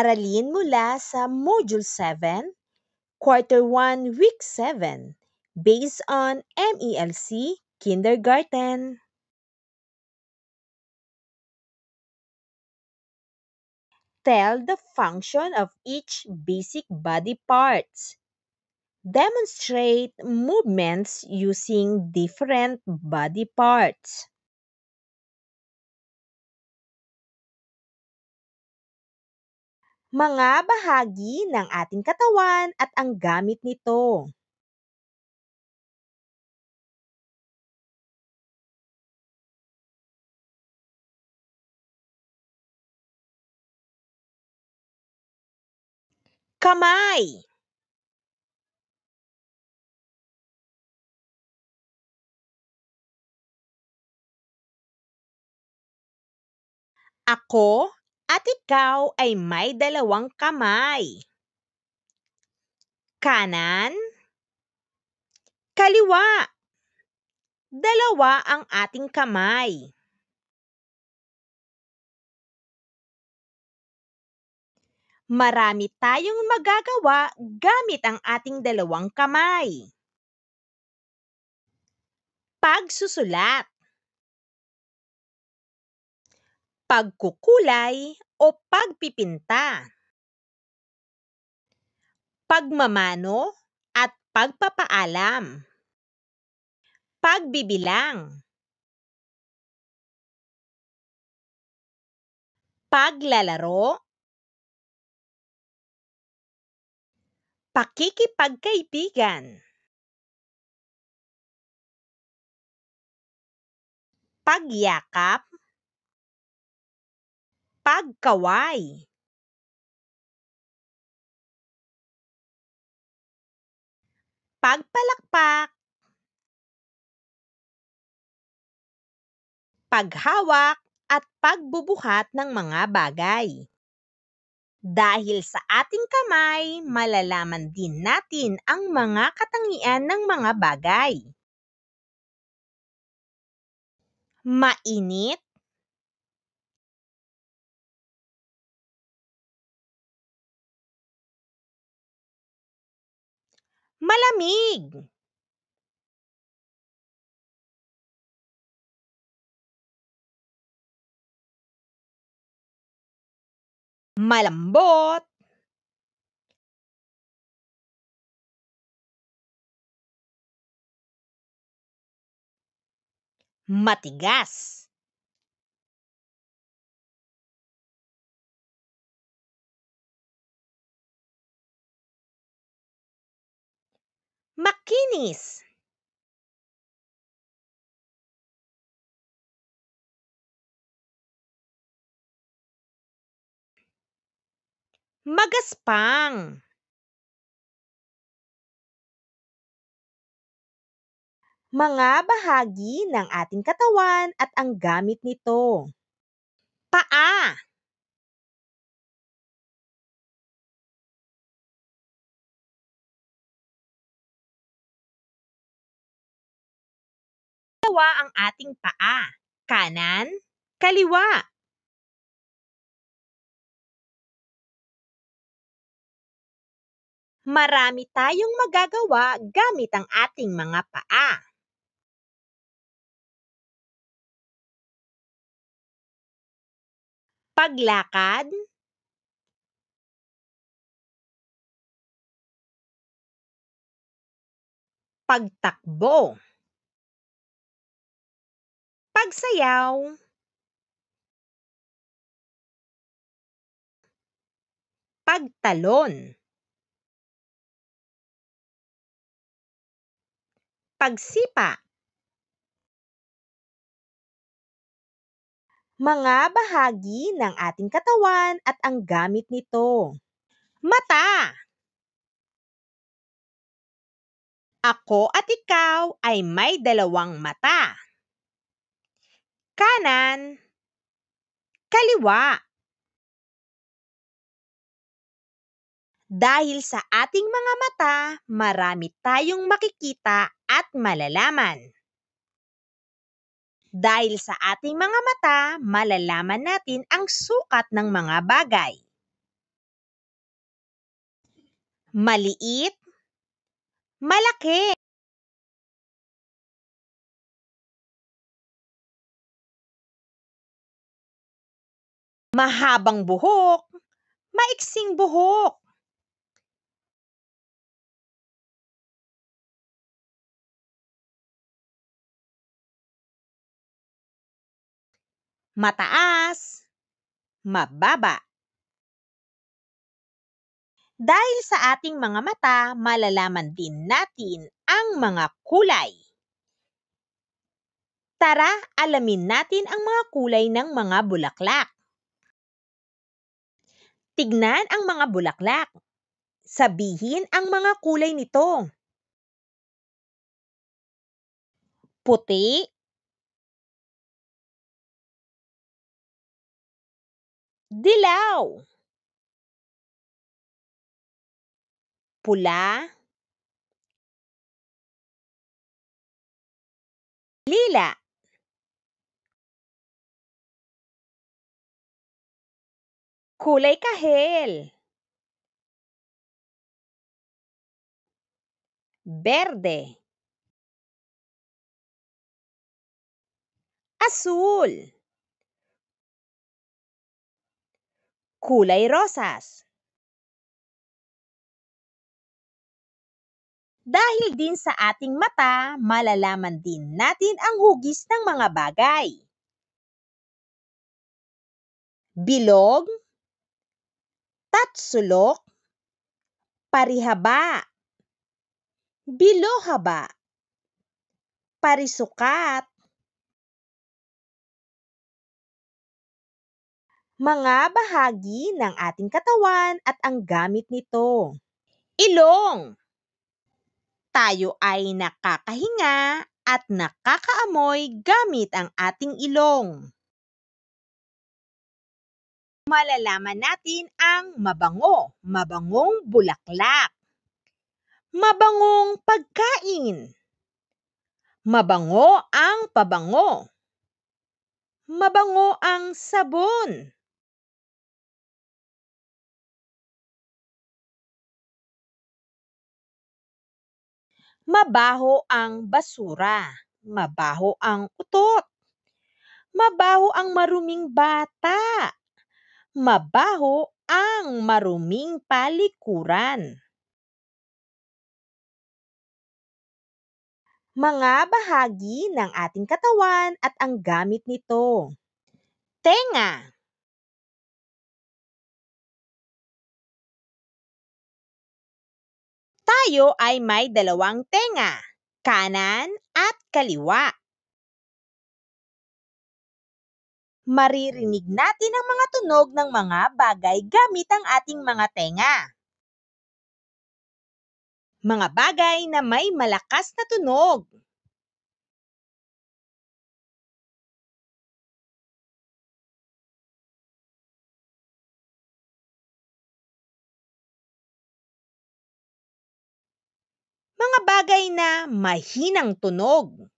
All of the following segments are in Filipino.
Aralin mula sa Module 7, Quarter 1, Week 7, based on MELC Kindergarten. Tell the function of each basic body parts. Demonstrate movements using different body parts. mga bahagi ng ating katawan at ang gamit nito. Kamay Ako at ikaw ay may dalawang kamay. Kanan, kaliwa. Dalawa ang ating kamay. Marami tayong magagawa gamit ang ating dalawang kamay. Pagsusulat pagkukulay o pagpipinta, pagmamano at pagpapaalam, pagbibilang, paglalaro, pakikipagkaibigan, pagyakap, pagkaway. Pagpalakpak. Paghawak at pagbubuhat ng mga bagay. Dahil sa ating kamay, malalaman din natin ang mga katangian ng mga bagay. Mainit, malamig. malambot, matigas. Makinis! Magaspang! mga bahagi ng ating katawan at ang gamit nito. Paa Dalawa ang ating paa, kanan, kaliwa. Marami tayong magagawa gamit ang ating mga paa. paglakad, pagtakbo pagsayaw pagtalon pagsipa mga bahagi ng ating katawan at ang gamit nito mata ako at ikaw ay may dalawang mata kanan, kaliwa. Dahil sa ating mga mata, marami tayong makikita at malalaman. Dahil sa ating mga mata, malalaman natin ang sukat ng mga bagay. Maliit, malaki. mahabang buhok, maiksing buhok. Mataas, mababa. Dahil sa ating mga mata, malalaman din natin ang mga kulay. Tara, alamin natin ang mga kulay ng mga bulaklak. Tignan ang mga bulaklak. Sabihin ang mga kulay nito. Puti, dilaw, pula, lila. Kulay kahel. Berde. Azul. Kulay rosas. Dahil din sa ating mata, malalaman din natin ang hugis ng mga bagay. Bilog, tatsulok, parihaba, bilohaba, parisukat, mga bahagi ng ating katawan at ang gamit nito. Ilong. Tayo ay nakakahinga at nakakaamoy gamit ang ating ilong malalaman natin ang mabango, mabangong bulaklak, mabangong pagkain, mabango ang pabango, mabango ang sabon. Mabaho ang basura, mabaho ang utot, mabaho ang maruming bata, mabaho ang maruming palikuran. Mga bahagi ng ating katawan at ang gamit nito. Tenga Tayo ay may dalawang tenga, kanan at kaliwa. maririnig natin ang mga tunog ng mga bagay gamit ang ating mga tenga. Mga bagay na may malakas na tunog. Mga bagay na mahinang tunog.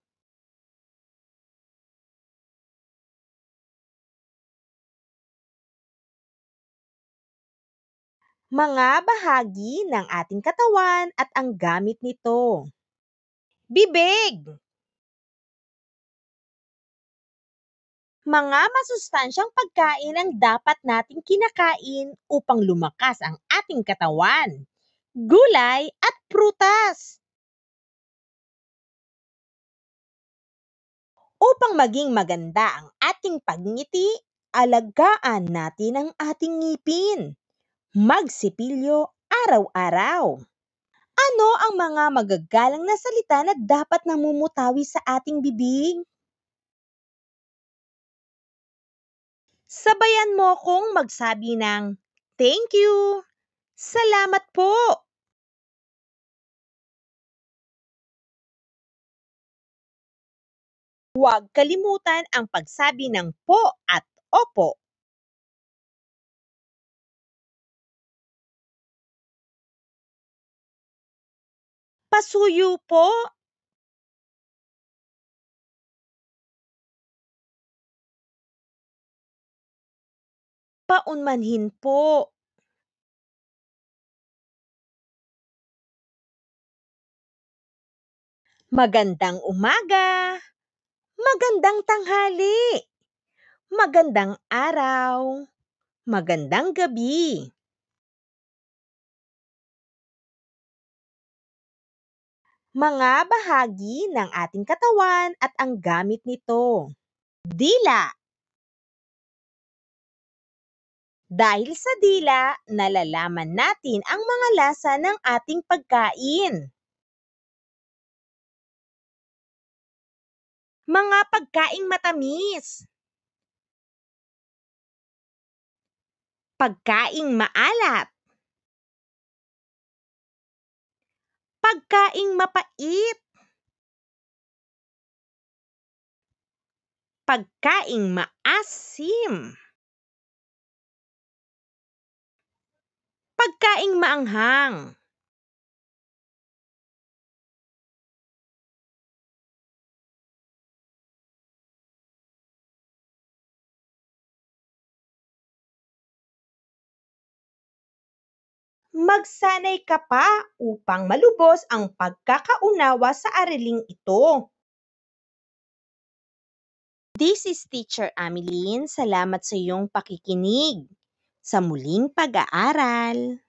mga bahagi ng ating katawan at ang gamit nito. Bibig Mga masustansyang pagkain ang dapat nating kinakain upang lumakas ang ating katawan. Gulay at prutas. Upang maging maganda ang ating pagngiti, alagaan natin ang ating ngipin. Magsipilyo araw-araw. Ano ang mga magagalang na salita na dapat namumutawi sa ating bibig? Sabayan mo kong magsabi ng thank you, salamat po. Huwag kalimutan ang pagsabi ng po at opo. Pasuyo po! Paunmanhin po. Magandang umaga! Magandang tanghali! Magandang araw! Magandang gabi! mga bahagi ng ating katawan at ang gamit nito. Dila Dahil sa dila, nalalaman natin ang mga lasa ng ating pagkain. Mga pagkaing matamis. Pagkaing maalat. Pagkaing mapait. Pagkaing maasim. Pagkaing maanghang. magsanay ka pa upang malubos ang pagkakaunawa sa araling ito. This is Teacher Ameline. Salamat sa iyong pakikinig. Sa muling pag-aaral.